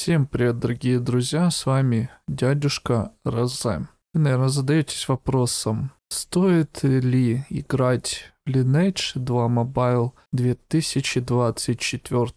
Всем привет, дорогие друзья, с вами дядюшка Розе. Вы, наверное, задаетесь вопросом, стоит ли играть в Lineage 2 Mobile в 2024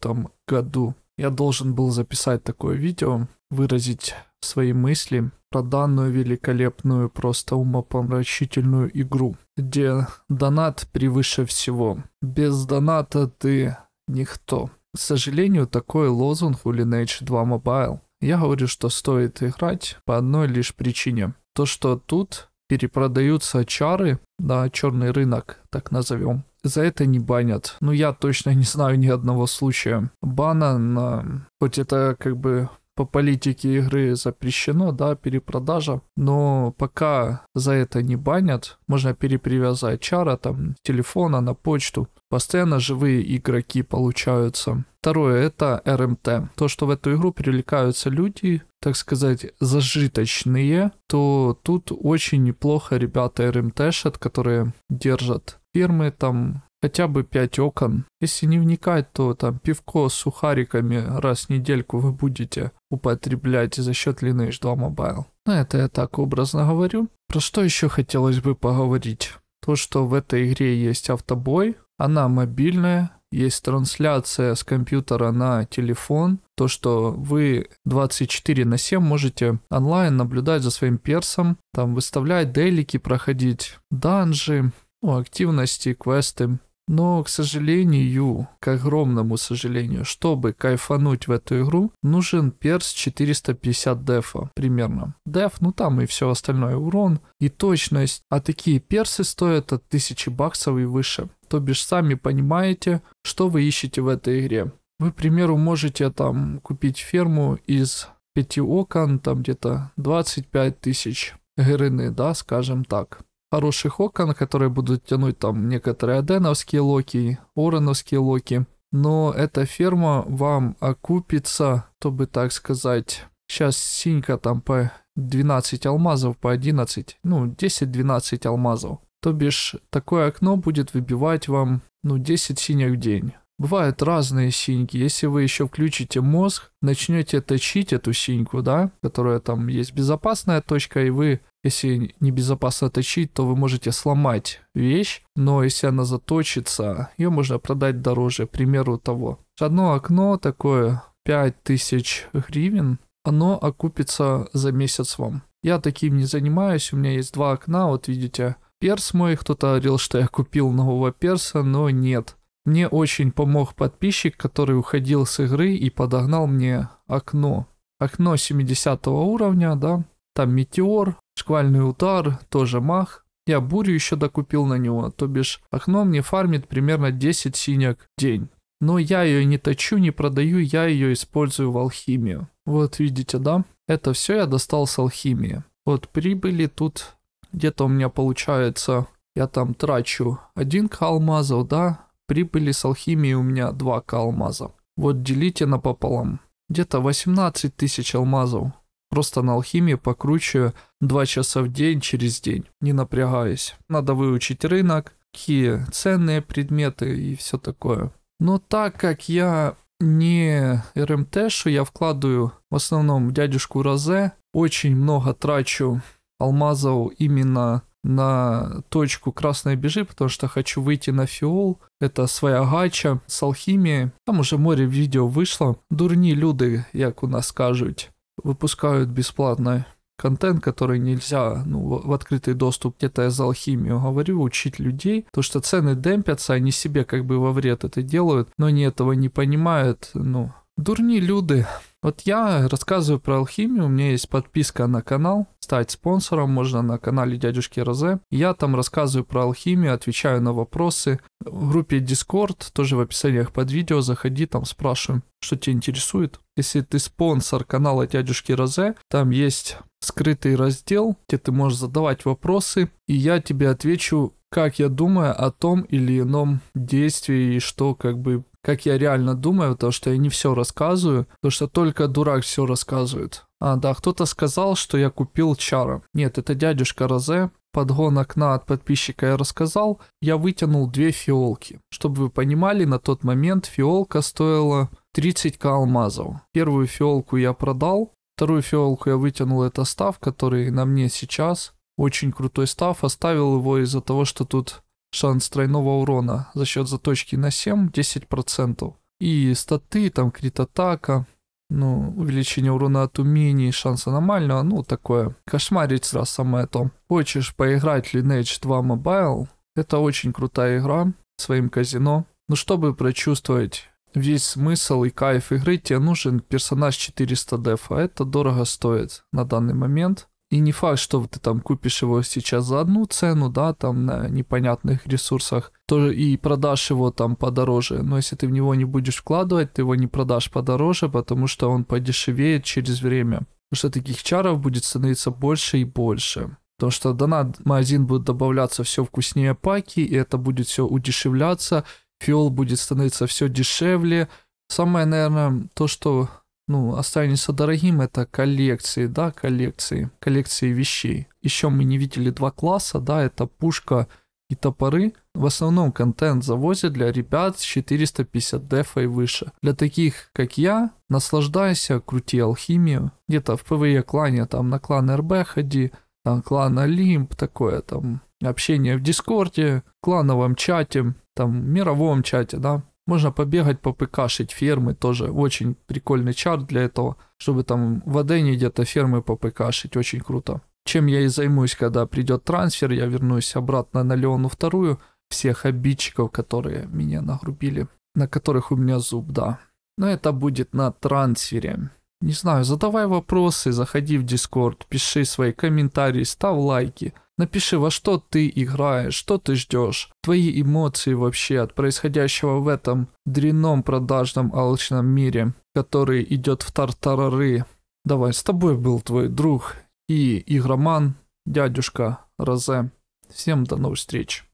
году? Я должен был записать такое видео, выразить свои мысли про данную великолепную, просто умопомрачительную игру, где донат превыше всего. Без доната ты никто. К сожалению, такой лозунг у Lineage 2 Mobile. Я говорю, что стоит играть по одной лишь причине. То, что тут перепродаются чары на черный рынок, так назовем. За это не банят. Ну, я точно не знаю ни одного случая бана на... Хоть это как бы по политике игры запрещено, да, перепродажа, но пока за это не банят, можно перепривязать чара, там, телефона на почту, постоянно живые игроки получаются. Второе – это РМТ. То, что в эту игру привлекаются люди, так сказать, зажиточные, то тут очень неплохо ребята РМТшат, которые держат фирмы, там хотя бы пять окон. Если не вникать, то там пивко с сухариками раз в недельку вы будете употреблять за счет Lineage 2 Mobile. Но это я так образно говорю. Про что еще хотелось бы поговорить? То, что в этой игре есть автобой, она мобильная, есть трансляция с компьютера на телефон, то, что вы 24 на 7 можете онлайн наблюдать за своим персом, там выставлять делики, проходить данжи, ну, активности, квесты. Но, к сожалению, к огромному сожалению, чтобы кайфануть в эту игру, нужен перс 450 дефа примерно. Деф, ну там и все остальное, урон и точность. А такие персы стоят от 1000 баксов и выше. То бишь сами понимаете, что вы ищете в этой игре. Вы, к примеру, можете там купить ферму из 5 окон, там где-то 25 тысяч гривны, да, скажем так хороших окон, которые будут тянуть там некоторые аденовские локи, ороновские локи. Но эта ферма вам окупится, чтобы так сказать. Сейчас синька там по 12 алмазов, по 11, ну 10-12 алмазов. То бишь, такое окно будет выбивать вам, ну, 10 синих в день. Бывают разные синьки. Если вы еще включите мозг, начнете точить эту синьку, да, которая там есть безопасная точка, и вы, если небезопасно точить, то вы можете сломать вещь, но если она заточится, ее можно продать дороже, к примеру того. Одно окно такое 5000 гривен, оно окупится за месяц вам. Я таким не занимаюсь, у меня есть два окна, вот видите, перс мой, кто-то говорил, что я купил нового перса, но нет. Мне очень помог подписчик, который уходил с игры и подогнал мне окно. Окно 70 уровня, да. Там метеор, шквальный удар, тоже мах. Я бурю еще докупил на него, то бишь окно мне фармит примерно 10 синяк в день. Но я ее не точу, не продаю, я ее использую в алхимию. Вот видите, да? Это все я достал с алхимии. Вот прибыли тут где-то у меня получается, я там трачу один к алмазов, да, Прибыли с алхимии у меня два к алмаза. Вот делите напополам. Где-то 18 тысяч алмазов. Просто на алхимии покручу 2 часа в день через день, не напрягаясь. Надо выучить рынок, какие ценные предметы и все такое. Но так как я не РМТшу, эм я вкладываю в основном дядюшку Розе, очень много трачу алмазов именно на точку красной бежи, потому что хочу выйти на фиол. Это своя гача с алхимией. Там уже море видео вышло. Дурни люди, как у нас скажут, выпускают безплатно контент, который нельзя ну, в открытый доступ, где-то я за алхимию говорю, учить людей, то что цены демпятся, они себе как бы во вред это делают, но они этого не понимают, ну, дурни люди. Вот я рассказываю про алхимию, у меня есть подписка на канал, стать спонсором можно на канале Дядюшки Розе. Я там рассказываю про алхимию, отвечаю на вопросы. В группе Discord, тоже в описаниях под видео, заходи, там спрашивай, что тебя интересует. Если ты спонсор канала Дядюшки Розе, там есть скрытый раздел, где ты можешь задавать вопросы, и я тебе отвечу, как я думаю о том или ином действии и что как бы как я реально думаю, то, что я не все рассказываю, то, что только дурак все рассказывает. А, да, кто-то сказал, что я купил чара. Нет, это дядюшка Розе. Подгон окна от подписчика я рассказал. Я вытянул две фиолки. Чтобы вы понимали, на тот момент фиолка стоила 30к алмазов. Первую фиолку я продал. Вторую фиолку я вытянул, это став, который на мне сейчас. Очень крутой став. Оставил его из-за того, что тут шанс тройного урона за счет заточки на 7 10%. И статы, там крит атака, ну, увеличение урона от умений, шанс аномального, ну, такое. Кошмарить раз самое то. Хочешь поиграть Lineage 2 Mobile? Это очень крутая игра своим казино. Но чтобы прочувствовать весь смысл и кайф игры, тебе нужен персонаж 400 дефа. Это дорого стоит на данный момент. И не факт, что ты там купишь его сейчас за одну цену, да, там на непонятных ресурсах, тоже и продашь его там подороже. Но если ты в него не будешь вкладывать, ты его не продашь подороже, потому что он подешевеет через время. Потому что таких чаров будет становиться больше и больше. Потому что донат магазин будет добавляться все вкуснее паки, и это будет все удешевляться, фиол будет становиться все дешевле. Самое, наверное, то, что ну, останется дорогим, это коллекции, да, коллекции, коллекции вещей. Еще мы не видели два класса, да, это пушка и топоры. В основном контент завозят для ребят с 450 дефа и выше. Для таких, как я, наслаждайся, крути алхимию. Где-то в ПВЕ клане, там на клан РБ ходи, там клан Олимп, такое там общение в Дискорде, клановом чате, там мировом чате, да, можно побегать, попыкашить фермы, тоже очень прикольный чар для этого, чтобы там в Адене где-то фермы попыкашить, очень круто. Чем я и займусь, когда придет трансфер, я вернусь обратно на Леону вторую, всех обидчиков, которые меня нагрубили, на которых у меня зуб, да. Но это будет на трансфере. Не знаю, задавай вопросы, заходи в Дискорд, пиши свои комментарии, став лайки. Напиши, во что ты играешь, что ты ждешь, твои эмоции вообще от происходящего в этом дрянном продажном алчном мире, который идет в тартарары. Давай, с тобой был твой друг и игроман, дядюшка Розе. Всем до новых встреч.